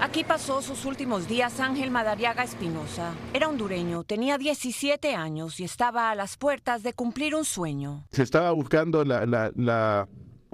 Aquí pasó sus últimos días Ángel Madariaga Espinosa. Era hondureño, tenía 17 años y estaba a las puertas de cumplir un sueño. Se estaba buscando la,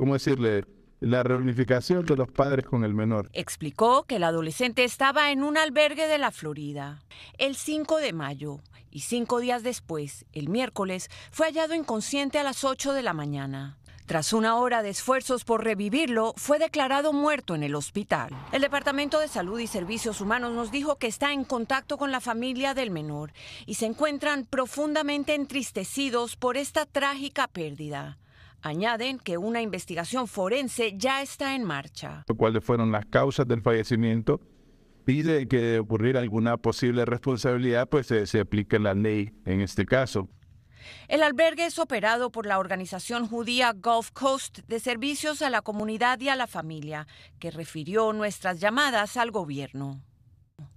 decirle? La reunificación de los padres con el menor. Explicó que el adolescente estaba en un albergue de la Florida. El 5 de mayo, y cinco días después, el miércoles, fue hallado inconsciente a las 8 de la mañana. Tras una hora de esfuerzos por revivirlo, fue declarado muerto en el hospital. El Departamento de Salud y Servicios Humanos nos dijo que está en contacto con la familia del menor y se encuentran profundamente entristecidos por esta trágica pérdida. Añaden que una investigación forense ya está en marcha. ¿Cuáles fueron las causas del fallecimiento? Pide que de ocurrir alguna posible responsabilidad, pues se, eh, se aplique la ley en este caso. El albergue es operado por la organización judía Gulf Coast de servicios a la comunidad y a la familia, que refirió nuestras llamadas al gobierno.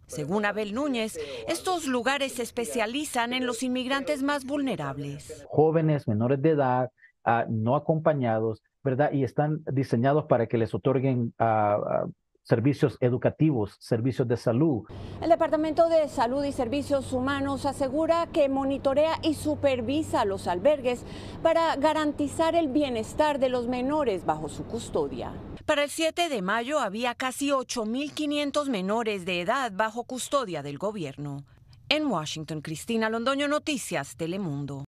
Según Abel Núñez, estos lugares se especializan en los inmigrantes más vulnerables. Jóvenes menores de edad, ah, no acompañados, ¿verdad? Y están diseñados para que les otorguen ah, ah, servicios educativos, servicios de salud. El Departamento de Salud y Servicios Humanos asegura que monitorea y supervisa los albergues para garantizar el bienestar de los menores bajo su custodia. Para el 7 de mayo había casi 8.500 menores de edad bajo custodia del gobierno. En Washington, Cristina Londoño, Noticias Telemundo.